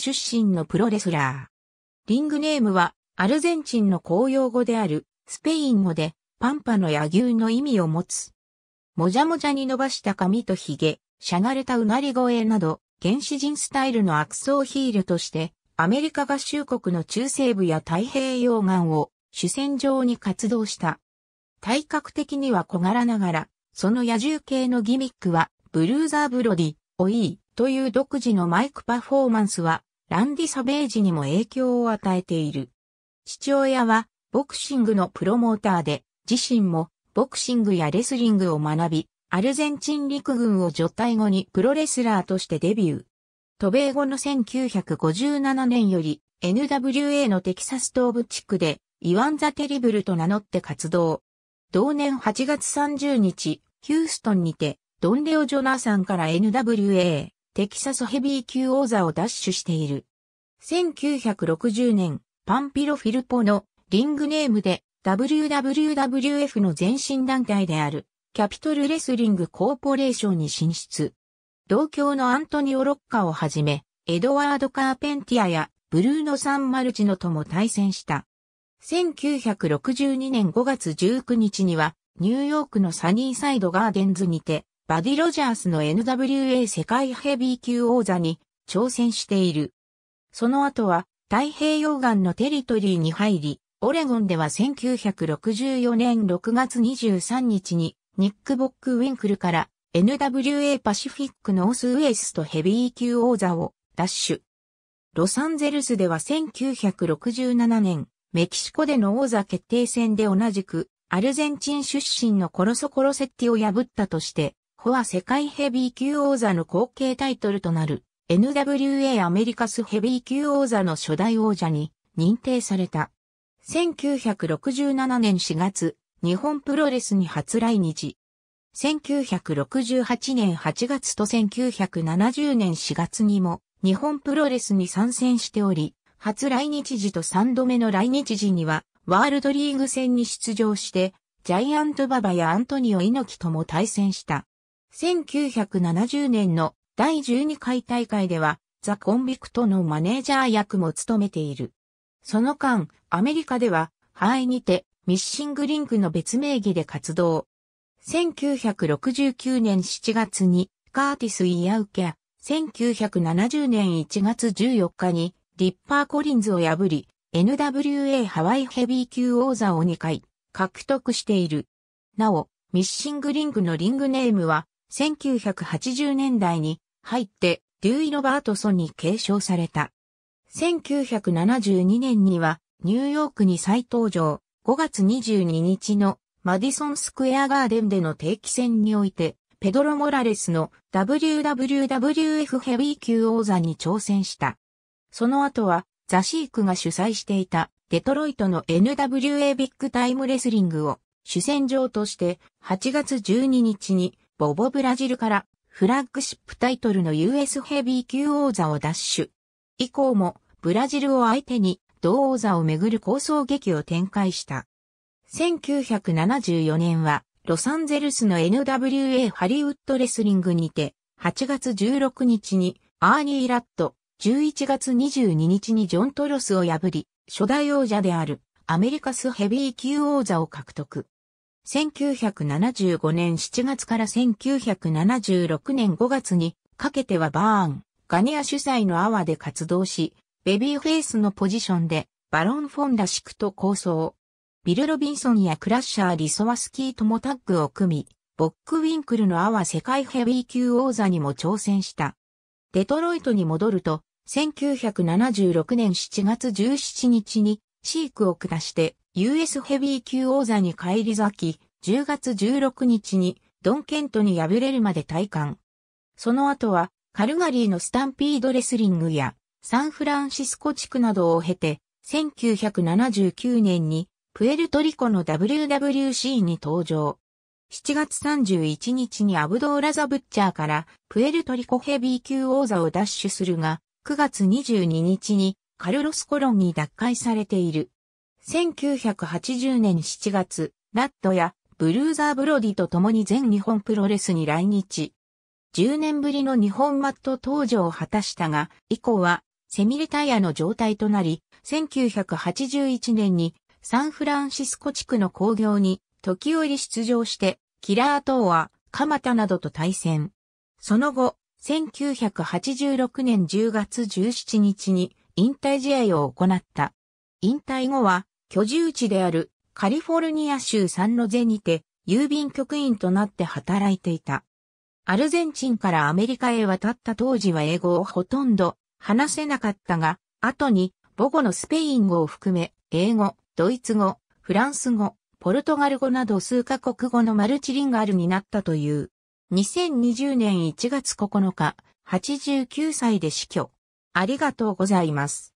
出身のプロレスラー。リングネームは、アルゼンチンの公用語である、スペイン語で、パンパの野牛の意味を持つ。もじゃもじゃに伸ばした髪と髭、しゃがれたうなり声など、原始人スタイルの悪草ヒールとして、アメリカ合衆国の中西部や太平洋岸を主戦場に活動した。体格的には小柄ながら、その野獣系のギミックは、ブルーザーブロディ、オイーという独自のマイクパフォーマンスは、ランディ・サベージにも影響を与えている。父親はボクシングのプロモーターで、自身もボクシングやレスリングを学び、アルゼンチン陸軍を除隊後にプロレスラーとしてデビュー。渡米後の1957年より NWA のテキサス東部地区でイワン・ザ・テリブルと名乗って活動。同年8月30日、ヒューストンにて、ドンレオ・ジョナサンから NWA テキサスヘビー級王座を奪取している。1960年、パンピロ・フィルポのリングネームで WWF の前身団体であるキャピトルレスリングコーポレーションに進出。同郷のアントニオ・ロッカをはじめ、エドワード・カーペンティアやブルーノ・サン・マルチノとも対戦した。1962年5月19日には、ニューヨークのサニーサイドガーデンズにて、バディ・ロジャースの NWA 世界ヘビー級王座に挑戦している。その後は太平洋岸のテリトリーに入り、オレゴンでは1964年6月23日にニック・ボック・ウィンクルから NWA パシフィックノースウエストヘビー級王座を奪取。ロサンゼルスでは1967年、メキシコでの王座決定戦で同じく、アルゼンチン出身のコロソコロセッティを破ったとして、ホは世界ヘビー級王座の後継タイトルとなる NWA アメリカスヘビー級王座の初代王者に認定された。1967年4月、日本プロレスに初来日。1968年8月と1970年4月にも日本プロレスに参戦しており、初来日時と3度目の来日時にはワールドリーグ戦に出場して、ジャイアントババやアントニオ猪木とも対戦した。1970年の第12回大会では、ザ・コンビクトのマネージャー役も務めている。その間、アメリカでは、ハにて、ミッシングリンクの別名義で活動。1969年7月に、カーティス・イヤウケア、1970年1月14日に、リッパー・コリンズを破り、NWA ハワイヘビー級王座を2回獲得している。なお、ミッシングリングのリングネームは1980年代に入ってデュイ・ロバートソンに継承された。1972年にはニューヨークに再登場、5月22日のマディソンスクエアガーデンでの定期戦において、ペドロ・モラレスの WWWF ヘビー級王座に挑戦した。その後は、ザ・シークが主催していたデトロイトの NWA ビッグタイムレスリングを主戦場として8月12日にボボブラジルからフラッグシップタイトルの US ヘビー級王座を奪取。以降もブラジルを相手に同王座をめぐる構想劇を展開した。1974年はロサンゼルスの NWA ハリウッドレスリングにて8月16日にアーニー・ラット、11月22日にジョン・トロスを破り、初代王者であるアメリカスヘビー級王座を獲得。1975年7月から1976年5月にかけてはバーン、ガニア主催のアワで活動し、ベビーフェイスのポジションでバロン・フォン・ラシクと構想。ビル・ロビンソンやクラッシャー・リソワスキーともタッグを組み、ボック・ウィンクルのアワ世界ヘビー級王座にも挑戦した。デトロイトに戻ると、1976年7月17日にシークを下して US ヘビー級王座に返り咲き、10月16日にドン・ケントに敗れるまで退官。その後は、カルガリーのスタンピードレスリングや、サンフランシスコ地区などを経て、1979年に、プエルトリコの WWC に登場。7月31日にアブドーラザ・ブッチャーから、プエルトリコヘビー級王座を奪取するが、9月22日に、カルロス・コロンに奪回されている。1980年7月、ラットやブルーザーブロディと共に全日本プロレスに来日。10年ぶりの日本マット登場を果たしたが、以降はセミリタイヤの状態となり、1981年にサンフランシスコ地区の工業に時折出場して、キラートーア、マ田などと対戦。その後、1986年10月17日に引退試合を行った。引退後は居住地であるカリフォルニア州サンロゼにて郵便局員となって働いていた。アルゼンチンからアメリカへ渡った当時は英語をほとんど話せなかったが、後に母語のスペイン語を含め、英語、ドイツ語、フランス語、ポルトガル語など数カ国語のマルチリンガルになったという。2020年1月9日、89歳で死去。ありがとうございます。